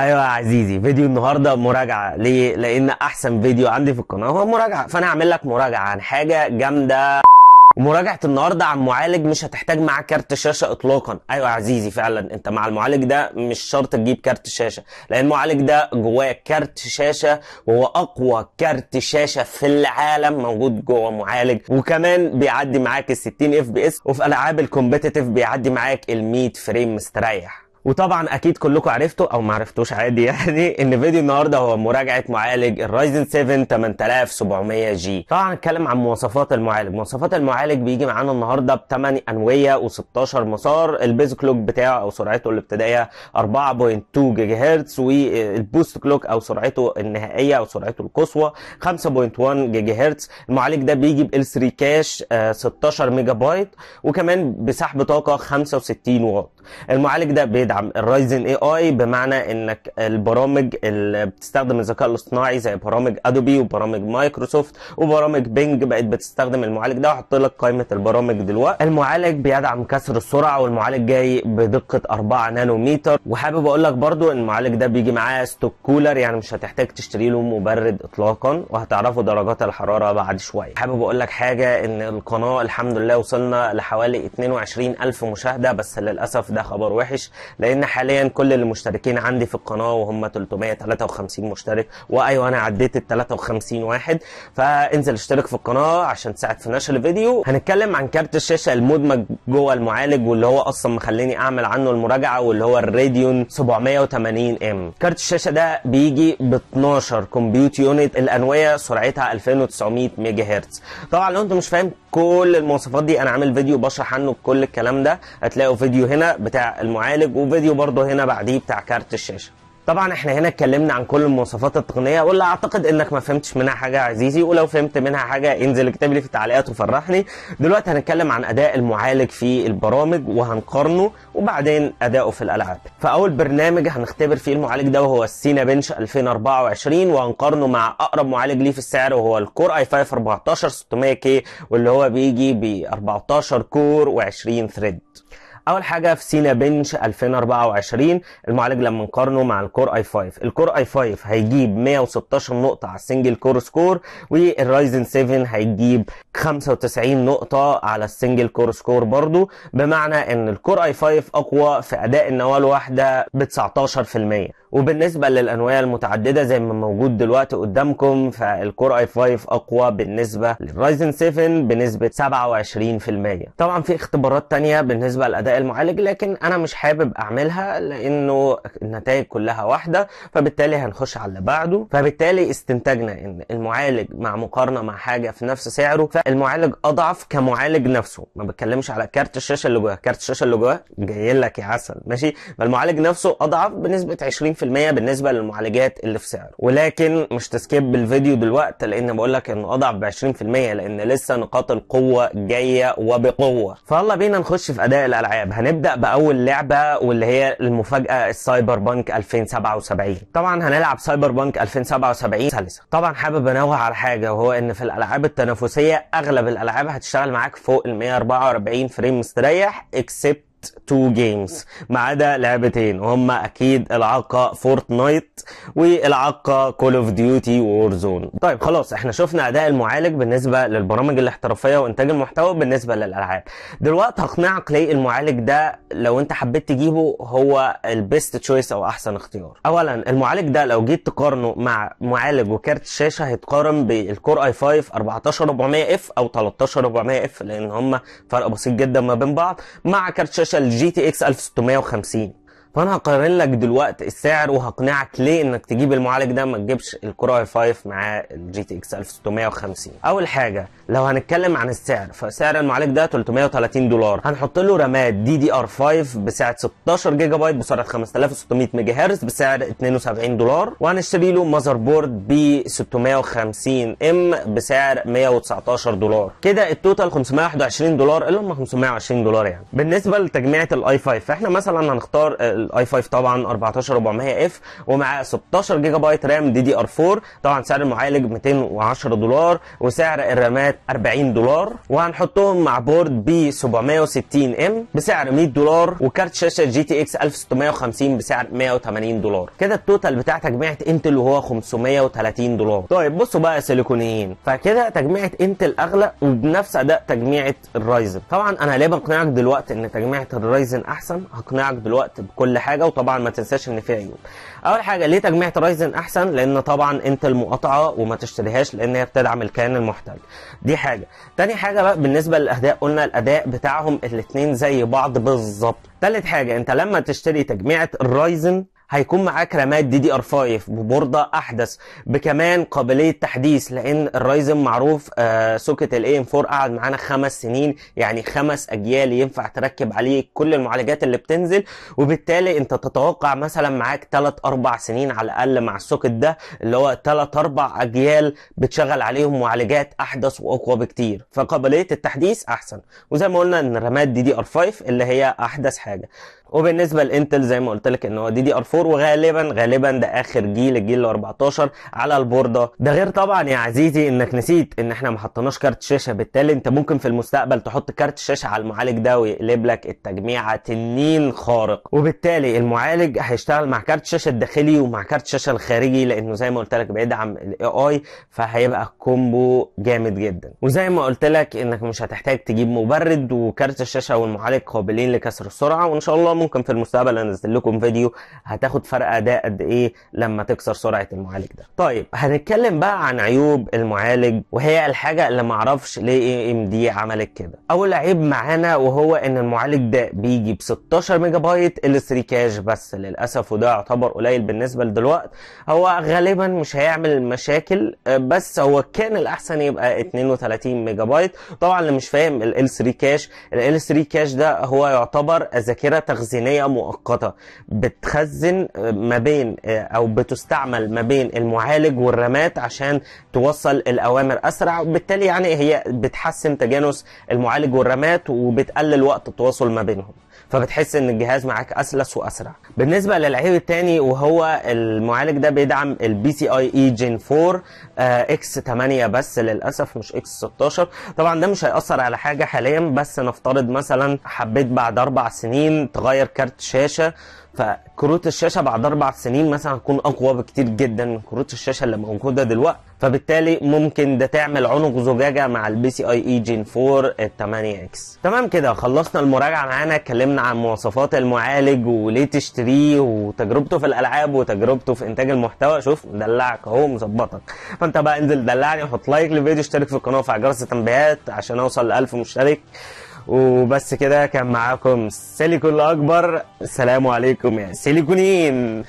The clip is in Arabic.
ايوه يا عزيزي فيديو النهارده مراجعه ليه لان احسن فيديو عندي في القناه هو مراجعه فانا هعمل لك مراجعه عن حاجه جامده ومراجعه النهارده عن معالج مش هتحتاج معاه كارت شاشه اطلاقا ايوه يا عزيزي فعلا انت مع المعالج ده مش شرط تجيب كارت شاشه لان المعالج ده جواه كارت شاشه وهو اقوى كارت شاشه في العالم موجود جوه معالج وكمان بيعدي معاك ال 60 اف بي اس وفي العاب الكومبيتيتيف بيعدي معاك ال 100 فريم مستريح وطبعا اكيد كلكم عرفتوا او ما عرفتوش عادي يعني ان فيديو النهارده هو مراجعه معالج الرايزن 7 8700 جي طبعا هنتكلم عن مواصفات المعالج مواصفات المعالج بيجي معانا النهارده ب 8 انويه و16 مسار البيز كلوك بتاعه او سرعته الابتدائيه 4.2 جيجا هرتز والبوست كلوك او سرعته النهائيه او سرعته القصوى 5.1 جيجا هرتز المعالج ده بيجي ب 3 كاش 16 آه، ميجا بايت وكمان بسحب طاقه 65 واط المعالج ده بتدعم الرايزن اي اي بمعنى انك البرامج اللي بتستخدم الذكاء الاصطناعي زي برامج ادوبي وبرامج مايكروسوفت وبرامج بينج بقت بتستخدم المعالج ده وهحط لك قائمه البرامج دلوقتي المعالج بيدعم كسر السرعه والمعالج جاي بدقه 4 نانومتر وحابب اقول لك برضو المعالج ده بيجي معاه ستوك كولر يعني مش هتحتاج تشتري له مبرد اطلاقا وهتعرفوا درجات الحراره بعد شويه حابب اقول لك حاجه ان القناه الحمد لله وصلنا لحوالي 22000 مشاهده بس للاسف ده خبر وحش لان حاليا كل المشتركين عندي في القناه وهم 353 مشترك وايوه انا عديت ال 53 واحد فانزل اشترك في القناه عشان تساعد في نشر الفيديو هنتكلم عن كارت الشاشه المدمج جوه المعالج واللي هو اصلا مخليني اعمل عنه المراجعه واللي هو الراديون 780 ام كارت الشاشه ده بيجي ب 12 كمبيوت يونت الانويه سرعتها 2900 ميجا هرتز طبعا لو انت مش فاهم كل المواصفات دي انا عامل فيديو بشرح عنه كل الكلام ده هتلاقوا فيديو هنا بتاع المعالج وفيديو برضه هنا بعديه بتاع كارت الشاشه طبعا احنا هنا اتكلمنا عن كل المواصفات التقنيه ولا اعتقد انك ما فهمتش منها حاجه يا عزيزي ولو فهمت منها حاجه انزل اكتب لي في التعليقات وفرحني دلوقتي هنتكلم عن اداء المعالج في البرامج وهنقارنه وبعدين اداؤه في الالعاب فاول برنامج هنختبر فيه المعالج ده وهو السينا بنش 2024 وهنقارنه مع اقرب معالج ليه في السعر وهو الكور اي 5 14 600 كي واللي هو بيجي ب 14 كور و20 ثريد اول حاجه في سينا بنش 2024 المعالج لما نقارنه مع الكور اي 5 الكور اي 5 هيجيب 116 نقطه على السنجل كور سكور والرايزن 7 هيجيب 95 نقطه على السنجل كور سكور برضو بمعنى ان الكور اي 5 اقوى في اداء النواه الواحده ب 19% وبالنسبة للأنواع المتعددة زي ما موجود دلوقتي قدامكم فالكور اي 5 أقوى بالنسبة للرايزن 7 بنسبة 27% طبعا في اختبارات تانية بالنسبة لأداء المعالج لكن أنا مش حابب أعملها لأنه النتائج كلها واحدة فبالتالي هنخش على اللي بعده فبالتالي استنتجنا إن المعالج مع مقارنة مع حاجة في نفس سعره فالمعالج أضعف كمعالج نفسه ما بتكلمش على كارت الشاشة اللي جواه كارت الشاشة اللي جواه جاي لك يا عسل ماشي فالمعالج نفسه أضعف بنسبة 20% بالنسبه للمعالجات اللي في سعره ولكن مش تسكيب الفيديو دلوقتي لان بقول لك انه اضعف ب 20% لان لسه نقاط القوه جايه وبقوه فالله بينا نخش في اداء الالعاب هنبدا باول لعبه واللي هي المفاجاه السايبر بانك 2077 طبعا هنلعب سايبر بانك 2077 سلسه طبعا حابب انوه على حاجه وهو ان في الالعاب التنافسيه اغلب الالعاب هتشتغل معاك فوق ال 144 فريم مستريح اكسبت تو جيمز ما عدا لعبتين وهما اكيد العاقه فورتنايت والعاقه كول اوف ديوتي وور زون طيب خلاص احنا شفنا اداء المعالج بالنسبه للبرامج الاحترافيه وانتاج المحتوى بالنسبه للالعاب دلوقتي هقنعك ليه المعالج ده لو انت حبيت تجيبه هو البيست تشويس او احسن اختيار اولا المعالج ده لو جيت تقارنه مع معالج وكارت شاشه هيتقارن بالكور اي 5 14400 اف او 13400 اف لان هما فرق بسيط جدا ما بين بعض مع كارت شاشه شاشه الجي تي اكس 1650 فانا هقارن لك دلوقتي السعر وهقنعك ليه انك تجيب المعالج ده ما تجيبش الكور اي 5 مع الجي تي اكس 1650 اول حاجه لو هنتكلم عن السعر فسعر المعالج ده 330 دولار هنحط له رامات دي دي ار 5 بسعه 16 جيجا بايت بسرعه 5600 ميجا هرتز بسعر 72 دولار وهنشتري له ماذر بورد ب 650 ام بسعر 119 دولار كده التوتال 521 دولار اللي هم 520 دولار يعني بالنسبه لتجميعه الاي 5 فاحنا مثلا هنختار الاي 5 طبعا 14400 اف ومعاه 16 جيجا بايت رام دي دي ار 4 طبعا سعر المعالج 210 دولار وسعر الرامات 40 دولار وهنحطهم مع بورد بي 760 ام بسعر 100 دولار وكارت شاشه جي تي اكس 1650 بسعر 180 دولار كده التوتال بتاع تجميعه انتل وهو 530 دولار طيب بصوا بقى سيليكونيين فكده تجميعه انتل اغلى وبنفس اداء تجميعه الرايزن طبعا انا ليه بقنعك دلوقتي ان تجميعه الرايزن احسن هقنعك دلوقتي بكل كل حاجه وطبعا ما تنساش ان فيها عيوب اول حاجه ليه تجميع رايزن احسن لان طبعا انت المقاطعه وما تشتريهاش لان هي بتدعم الكيان المحتل دي حاجه تاني حاجه بقى بالنسبه للاداء قلنا الاداء بتاعهم الاثنين زي بعض بالظبط تالت حاجه انت لما تشتري تجميعه الرايزن هيكون معاك رامات دي دي ار 5 ببورده احدث بكمان قابليه تحديث لان الرايزن معروف آه سوكت الاي ام 4 قعد معانا خمس سنين يعني خمس اجيال ينفع تركب عليه كل المعالجات اللي بتنزل وبالتالي انت تتوقع مثلا معاك ثلاث اربع سنين على الاقل مع السوكت ده اللي هو ثلاث اربع اجيال بتشغل عليهم معالجات احدث واقوى بكتير فقابليه التحديث احسن وزي ما قلنا ان رامات دي دي ار 5 اللي هي احدث حاجه وبالنسبه لانتل زي ما قلت لك ان هو دي دي ار 4 4 وغالبا غالبا ده اخر جيل الجيل 14 على البورده ده غير طبعا يا عزيزي انك نسيت ان احنا ما حطيناش كارت شاشه بالتالي انت ممكن في المستقبل تحط كارت شاشه على المعالج ده ويقلب لك التجميعه تنين خارق وبالتالي المعالج هيشتغل مع كارت شاشه الداخلي ومع كارت شاشه الخارجي لانه زي ما قلت لك بيدعم الاي اي فهيبقى كومبو جامد جدا وزي ما قلت لك انك مش هتحتاج تجيب مبرد وكارت الشاشه والمعالج قابلين لكسر السرعه وان شاء الله ممكن في المستقبل انزل لكم فيديو هتاخد هتاخد فرق اداء قد ايه لما تكسر سرعه المعالج ده طيب هنتكلم بقى عن عيوب المعالج وهي الحاجه اللي معرفش ليه اي ام دي عملت كده اول عيب معانا وهو ان المعالج ده بيجي ب 16 ميجا بايت ال 3 كاش بس للاسف وده يعتبر قليل بالنسبه لدلوقت هو غالبا مش هيعمل مشاكل آه، بس هو كان الاحسن يبقى 32 ميجا بايت طبعا اللي مش فاهم ال 3 كاش ال 3 كاش ده هو يعتبر ذاكره تخزينيه مؤقته بتخزن ما بين آه، او بتستعمل ما بين المعالج والرامات عشان توصل الاوامر اسرع وبالتالي يعني هي بتحسن تجانس المعالج والرامات وبتقلل وقت التواصل ما بينهم فبتحس ان الجهاز معاك اسلس واسرع بالنسبه للعيب الثاني وهو المعالج ده بيدعم البي سي اي اي جين 4 اكس 8 بس للاسف مش اكس 16 طبعا ده مش هياثر على حاجه حاليا بس نفترض مثلا حبيت بعد اربع سنين تغير كارت شاشه فكروت الشاشه بعد اربع سنين مثلا هتكون اقوى بكتير جدا من كروت الشاشه اللي موجوده دلوقتي فبالتالي ممكن ده تعمل عنق زجاجه مع البي سي اي اي جين 4 ال 8 e اكس تمام كده خلصنا المراجعه معانا اتكلمنا عن مواصفات المعالج وليه تشتريه وتجربته في الالعاب وتجربته في انتاج المحتوى شوف مدلعك اهو مظبطك فانت بقى انزل دلعني وحط لايك للفيديو اشترك في القناه وفعل جرس التنبيهات عشان اوصل ل 1000 مشترك وبس كده كان معاكم سيليكون الأكبر سلام عليكم يا سيليكونين